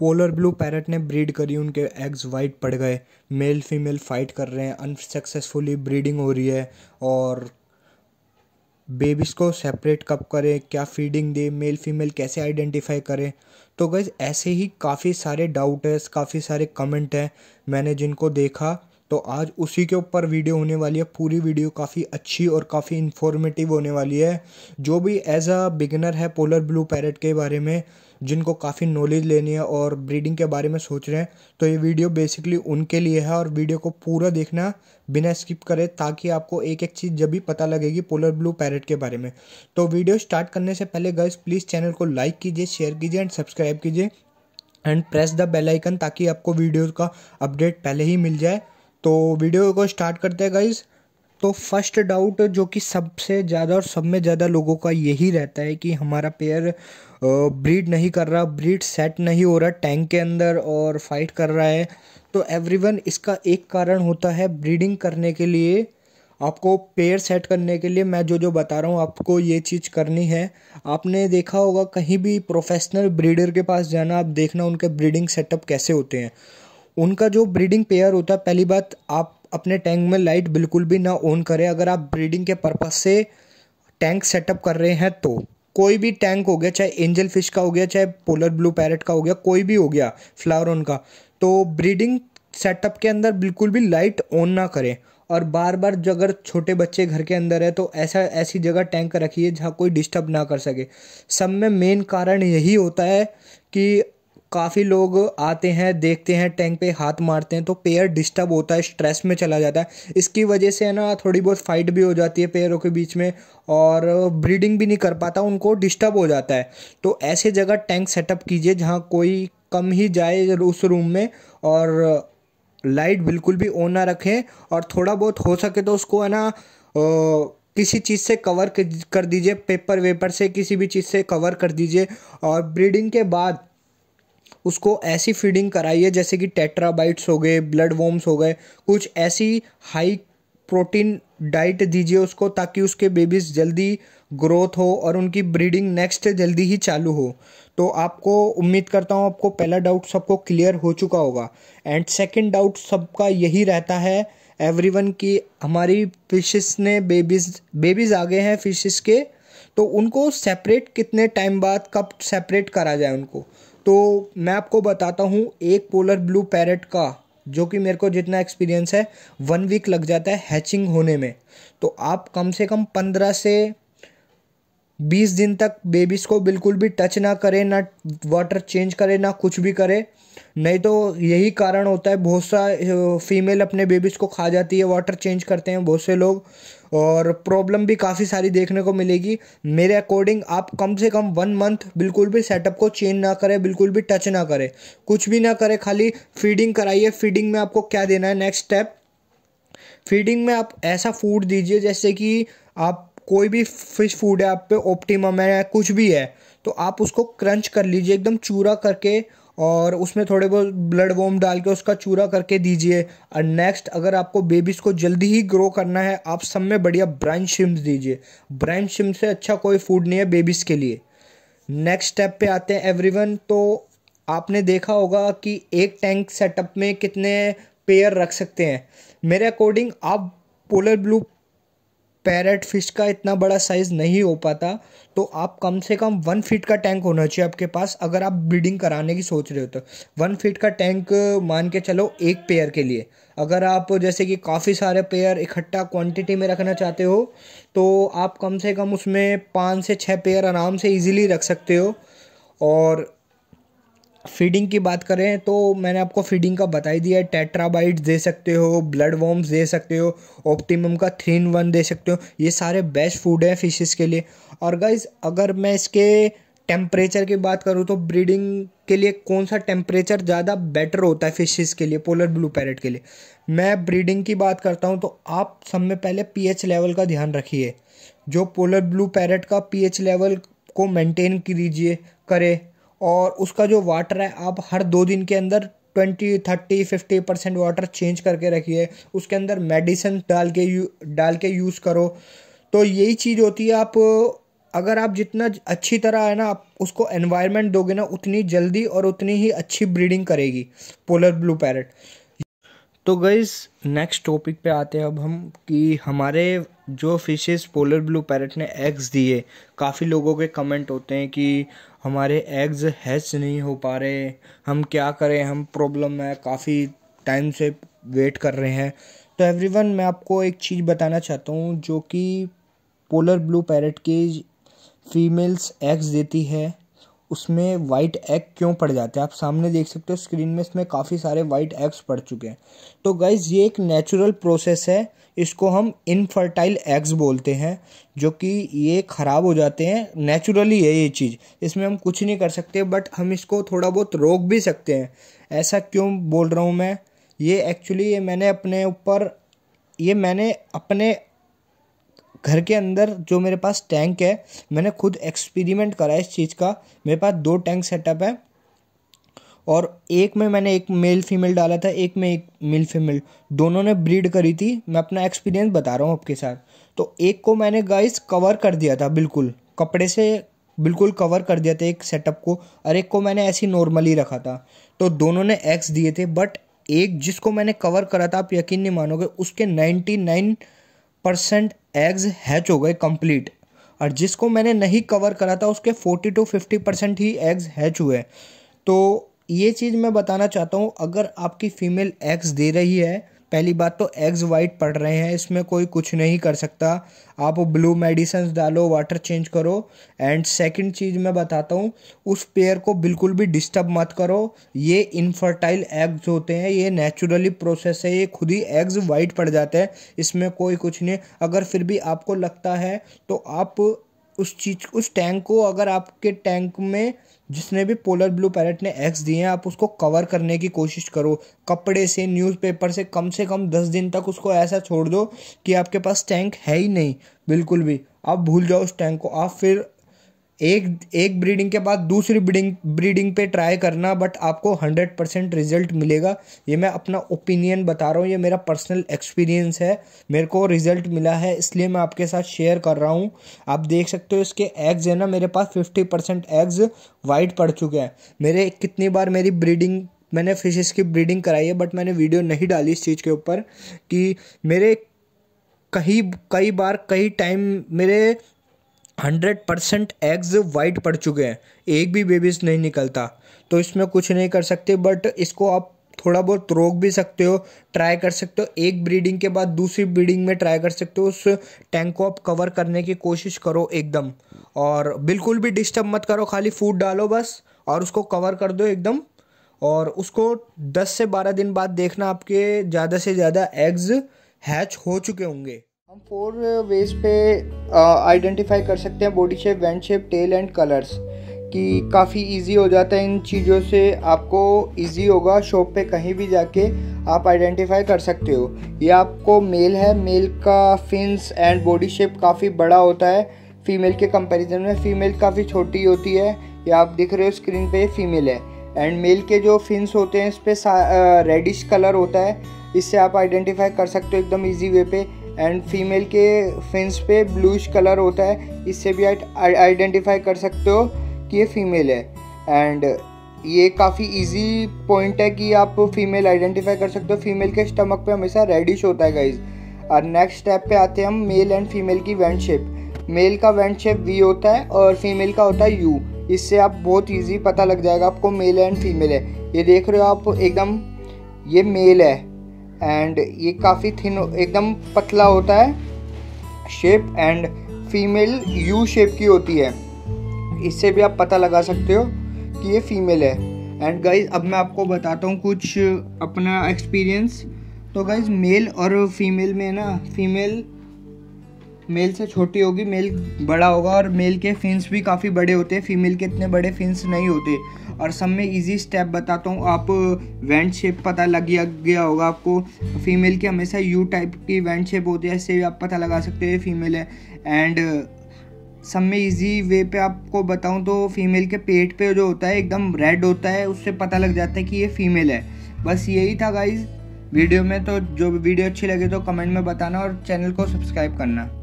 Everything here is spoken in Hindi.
पोलर ब्लू पैरट ने ब्रीड करी उनके एग्स वाइट पड़ गए मेल फीमेल फाइट कर रहे हैं अनसक्सेसफुली ब्रीडिंग हो रही है और बेबीज़ को सेपरेट कब करें क्या फीडिंग दें मेल फीमेल कैसे आइडेंटिफाई करें तो गैस ऐसे ही काफ़ी सारे डाउट है काफ़ी सारे कमेंट हैं मैंने जिनको देखा तो आज उसी के ऊपर वीडियो होने वाली है पूरी वीडियो काफ़ी अच्छी और काफ़ी इन्फॉर्मेटिव होने वाली है जो भी एज अ बिगिनर है पोलर ब्लू पैरट के बारे में जिनको काफ़ी नॉलेज लेनी है और ब्रीडिंग के बारे में सोच रहे हैं तो ये वीडियो बेसिकली उनके लिए है और वीडियो को पूरा देखना बिना स्किप करे ताकि आपको एक एक चीज़ जब भी पता लगेगी पोलर ब्लू पैरेट के बारे में तो वीडियो स्टार्ट करने से पहले गर्ल्स प्लीज़ चैनल को लाइक कीजिए शेयर कीजिए एंड सब्सक्राइब कीजिए and press the bell icon ताकि आपको वीडियो का अपडेट पहले ही मिल जाए तो वीडियो को स्टार्ट करते हैं गाइज़ तो फर्स्ट डाउट जो कि सबसे ज़्यादा और सब में ज़्यादा लोगों का यही रहता है कि हमारा पेयर ब्रीड नहीं कर रहा ब्रीड सेट नहीं हो रहा टैंक के अंदर और फाइट कर रहा है तो एवरीवन इसका एक कारण होता है ब्रीडिंग करने के लिए आपको पेयर सेट करने के लिए मैं जो जो बता रहा हूँ आपको ये चीज़ करनी है आपने देखा होगा कहीं भी प्रोफेशनल ब्रीडर के पास जाना आप देखना उनके ब्रीडिंग सेटअप कैसे होते हैं उनका जो ब्रीडिंग पेयर होता है पहली बात आप अपने टैंक में लाइट बिल्कुल भी ना ऑन करें अगर आप ब्रीडिंग के पर्पज़ से टैंक सेटअप कर रहे हैं तो कोई भी टैंक हो गया चाहे एंजल फिश का हो गया चाहे पोलर ब्लू पैरट का हो गया कोई भी हो गया फ्लावर ऑन का तो ब्रीडिंग सेटअप के अंदर बिल्कुल भी लाइट ऑन ना करें और बार बार जो अगर छोटे बच्चे घर के अंदर है तो ऐसा ऐसी जगह टैंक रखिए जहाँ कोई डिस्टर्ब ना कर सके सब में मेन कारण यही होता है कि काफ़ी लोग आते हैं देखते हैं टैंक पे हाथ मारते हैं तो पेयर डिस्टर्ब होता है स्ट्रेस में चला जाता है इसकी वजह से है ना थोड़ी बहुत फाइट भी हो जाती है पेयरों के बीच में और ब्रीडिंग भी नहीं कर पाता उनको डिस्टर्ब हो जाता है तो ऐसे जगह टैंक सेटअप कीजिए जहाँ कोई कम ही जाए उस रूम में और लाइट बिल्कुल भी ऑन ना रखें और थोड़ा बहुत हो सके तो उसको है ना किसी चीज़ से कवर कर दीजिए पेपर वेपर से किसी भी चीज़ से कवर कर दीजिए और ब्रीडिंग के बाद उसको ऐसी फीडिंग कराइए जैसे कि टेट्राबाइट्स हो गए ब्लड वॉम्स हो गए कुछ ऐसी हाई प्रोटीन डाइट दीजिए उसको ताकि उसके बेबीज़ जल्दी ग्रोथ हो और उनकी ब्रीडिंग नेक्स्ट जल्दी ही चालू हो तो आपको उम्मीद करता हूँ आपको पहला डाउट सबको क्लियर हो चुका होगा एंड सेकंड डाउट सबका यही रहता है एवरीवन की हमारी फिशेस ने बेबीज बेबीज़ आ गए हैं फिशेस के तो उनको सेपरेट कितने टाइम बाद कब सेपरेट करा जाए उनको तो मैं आपको बताता हूँ एक पोलर ब्लू पैरट का जो कि मेरे को जितना एक्सपीरियंस है वन वीक लग जाता है हैचिंग होने में तो आप कम से कम पंद्रह से बीस दिन तक बेबीज़ को बिल्कुल भी टच ना करें ना वाटर चेंज करें ना कुछ भी करें नहीं तो यही कारण होता है बहुत सा फीमेल अपने बेबीज़ को खा जाती है वाटर चेंज करते हैं बहुत से लोग और प्रॉब्लम भी काफ़ी सारी देखने को मिलेगी मेरे अकॉर्डिंग आप कम से कम वन मंथ बिल्कुल भी सेटअप को चेंज ना करें बिल्कुल भी टच ना करें कुछ भी ना करें खाली फीडिंग कराइए फीडिंग में आपको क्या देना है नेक्स्ट स्टेप फीडिंग में आप ऐसा फूड दीजिए जैसे कि आप कोई भी फिश फूड है आप पे ऑप्टिमम है कुछ भी है तो आप उसको क्रंच कर लीजिए एकदम चूरा करके और उसमें थोड़े बहुत ब्लड वोम डाल के उसका चूरा करके दीजिए और नेक्स्ट अगर आपको बेबीज़ को जल्दी ही ग्रो करना है आप सब में बढ़िया ब्राइन शिम्स दीजिए ब्राइन शिम्स से अच्छा कोई फूड नहीं है बेबीज़ के लिए नेक्स्ट स्टेप पे आते हैं एवरीवन तो आपने देखा होगा कि एक टैंक सेटअप में कितने पेयर रख सकते हैं मेरे अकॉर्डिंग आप पोलर ब्लू पैरट फिश का इतना बड़ा साइज़ नहीं हो पाता तो आप कम से कम वन फीट का टैंक होना चाहिए आपके पास अगर आप ब्रीडिंग कराने की सोच रहे हो तो वन फीट का टैंक मान के चलो एक पेयर के लिए अगर आप जैसे कि काफ़ी सारे पेयर इकट्ठा क्वांटिटी में रखना चाहते हो तो आप कम से कम उसमें पाँच से छः पेयर आराम से इजीली रख सकते हो और फीडिंग की बात करें तो मैंने आपको फीडिंग का बता ही दिया है टेट्राबाइट दे सकते हो ब्लड वॉम्स दे सकते हो ऑप्टिमम का थ्री इन वन दे सकते हो ये सारे बेस्ट फूड हैं फिशेस के लिए और गाइज अगर मैं इसके टेम्परेचर की बात करूँ तो ब्रीडिंग के लिए कौन सा टेम्परेचर ज़्यादा बेटर होता है फिशेस के लिए पोलर ब्लू पैरेट के लिए मैं ब्रीडिंग की बात करता हूँ तो आप सब में पहले पी लेवल का ध्यान रखिए जो पोलर ब्लू पैरेट का पी लेवल को मेंटेन कीजिए करे और उसका जो वाटर है आप हर दो दिन के अंदर twenty thirty fifty percent water change करके रखिए उसके अंदर मेडिसिन डाल के यू डाल के यूज़ करो तो यही चीज़ होती है आप अगर आप जितना अच्छी तरह है ना आप उसको एनवायरनमेंट दोगे ना उतनी जल्दी और उतनी ही अच्छी ब्रीडिंग करेगी पोलर ब्लू पैरट तो गईज नेक्स्ट टॉपिक पे आते हैं अब हम कि हमारे जो फिशेस पोलर ब्लू पैरट ने एग्स दिए काफ़ी लोगों के कमेंट होते हैं कि हमारे एग्ज़ हैच नहीं हो पा रहे हम क्या करें हम प्रॉब्लम है काफ़ी टाइम से वेट कर रहे हैं तो एवरीवन मैं आपको एक चीज़ बताना चाहता हूँ जो कि पोलर ब्लू पैरेट की फीमेल्स एग्स देती है उसमें वाइट एग क्यों पड़ जाते हैं आप सामने देख सकते हो स्क्रीन में इसमें काफ़ी सारे वाइट एग्स पड़ चुके हैं तो गाइज ये एक नेचुरल प्रोसेस है इसको हम इनफर्टाइल एग्स बोलते हैं जो कि ये ख़राब हो जाते हैं नेचुरली है ये चीज़ इसमें हम कुछ नहीं कर सकते बट हम इसको थोड़ा बहुत रोक भी सकते हैं ऐसा क्यों बोल रहा हूँ मैं ये एक्चुअली ये मैंने अपने ऊपर ये मैंने अपने घर के अंदर जो मेरे पास टैंक है मैंने खुद एक्सपेरिमेंट करा है इस चीज़ का मेरे पास दो टैंक सेटअप है और एक में मैंने एक मेल फीमेल डाला था एक में एक मेल फीमेल दोनों ने ब्रीड करी थी मैं अपना एक्सपीरियंस बता रहा हूँ आपके साथ तो एक को मैंने गाइस कवर कर दिया था बिल्कुल कपड़े से बिल्कुल कवर कर दिया था एक सेटअप को और एक को मैंने ऐसे नॉर्मली रखा था तो दोनों ने एक्स दिए थे बट एक जिसको मैंने कवर करा था आप यकीन नहीं मानोगे उसके ninety nine percent eggs hatch हो गए कंप्लीट और जिसको मैंने नहीं कवर करा था उसके फोर्टी टू फिफ्टी परसेंट ही एग्स हैच हुए तो ये चीज़ मैं बताना चाहता हूँ अगर आपकी फ़ीमेल एग्स दे रही है पहली बात तो एग्स वाइट पड़ रहे हैं इसमें कोई कुछ नहीं कर सकता आप ब्लू मेडिसन्स डालो वाटर चेंज करो एंड सेकंड चीज़ मैं बताता हूँ उस पेयर को बिल्कुल भी डिस्टर्ब मत करो ये इनफर्टाइल एग्स होते हैं ये नेचुरली प्रोसेस है ये खुद ही एग्स वाइट पड़ जाते हैं इसमें कोई कुछ नहीं अगर फिर भी आपको लगता है तो आप उस चीज उस टैंक को अगर आपके टैंक में जिसने भी पोलर ब्लू पैरेट ने एग्स दिए हैं आप उसको कवर करने की कोशिश करो कपड़े से न्यूज़पेपर से कम से कम दस दिन तक उसको ऐसा छोड़ दो कि आपके पास टैंक है ही नहीं बिल्कुल भी आप भूल जाओ उस टैंक को आप फिर एक एक ब्रीडिंग के बाद दूसरी ब्रीडिंग ब्रीडिंग पे ट्राई करना बट आपको हंड्रेड परसेंट रिजल्ट मिलेगा ये मैं अपना ओपिनियन बता रहा हूँ ये मेरा पर्सनल एक्सपीरियंस है मेरे को रिजल्ट मिला है इसलिए मैं आपके साथ शेयर कर रहा हूँ आप देख सकते हो इसके एग्ज है ना मेरे पास फिफ्टी परसेंट एग्ज वाइट पड़ चुके हैं मेरे कितनी बार मेरी ब्रीडिंग मैंने फिशेस की ब्रीडिंग कराई है बट मैंने वीडियो नहीं डाली इस चीज़ के ऊपर कि मेरे कहीं कई बार कई टाइम मेरे हंड्रेड परसेंट एग्ज़ वाइट पड़ चुके हैं एक भी बेबीज नहीं निकलता तो इसमें कुछ नहीं कर सकते बट इसको आप थोड़ा बहुत रोक भी सकते हो ट्राई कर सकते हो एक ब्रीडिंग के बाद दूसरी ब्रीडिंग में ट्राई कर सकते हो उस टैंक को आप कवर करने की कोशिश करो एकदम और बिल्कुल भी डिस्टर्ब मत करो खाली फूड डालो बस और उसको कवर कर दो एकदम और उसको 10 से 12 दिन बाद देखना आपके ज़्यादा से ज़्यादा एग्ज़ हैच हो चुके होंगे हम फोर वेज पे आइडेंटिफाई uh, कर सकते हैं body shape vent shape tail and colours कि काफ़ी इजी हो जाता है इन चीज़ों से आपको इजी होगा शॉप पे कहीं भी जाके आप आइडेंटिफाई कर सकते हो ये आपको मेल है मेल का फिन्स एंड बॉडी शेप काफ़ी बड़ा होता है फीमेल के कंपैरिजन में फीमेल काफ़ी छोटी होती है ये आप दिख रहे हो स्क्रीन पे फीमेल है एंड मेल के जो फिन्स होते हैं इस पर रेडिश कलर होता है इससे आप आइडेंटिफाई कर सकते हो एकदम ईजी वे पे एंड फीमेल के फिंस पे ब्लूश कलर होता है इससे भी आइडेंटिफाई कर सकते हो कि ये फीमेल है एंड ये काफ़ी इजी पॉइंट है कि आप फीमेल आइडेंटिफाई कर सकते हो फीमेल के स्टमक पे हमेशा रेडिश होता है गाइज और नेक्स्ट स्टेप पे आते हैं हम मेल एंड फीमेल की वेंट शेप मेल का वेंट शेप वी होता है और फीमेल का होता है यू इससे आप बहुत इजी पता लग जाएगा आपको मेल एंड फीमेल है ये देख रहे हो आप एकदम ये मेल है एंड ये काफ़ी थिन एकदम पतला होता है shape and female U shape की होती है इससे भी आप पता लगा सकते हो कि ये फीमेल है एंड गाइज अब मैं आपको बताता हूँ कुछ अपना एक्सपीरियंस तो गाइज मेल और फीमेल में ना फीमेल मेल से छोटी होगी मेल बड़ा होगा और मेल के फिन्स भी काफ़ी बड़े होते हैं फीमेल के इतने बड़े फिन्स नहीं होते और सब में इजी स्टेप बताता हूँ आप वेंट शेप पता लग गया होगा आपको फीमेल के हमेशा यू टाइप की वेंट शेप होती है इससे आप पता लगा सकते हो फीमेल है एंड सब में ईजी वे पे आपको बताऊँ तो फीमेल के पेट पे जो होता है एकदम रेड होता है उससे पता लग जाता है कि ये फीमेल है बस यही था गाइज वीडियो में तो जो वीडियो अच्छी लगे तो कमेंट में बताना और चैनल को सब्सक्राइब करना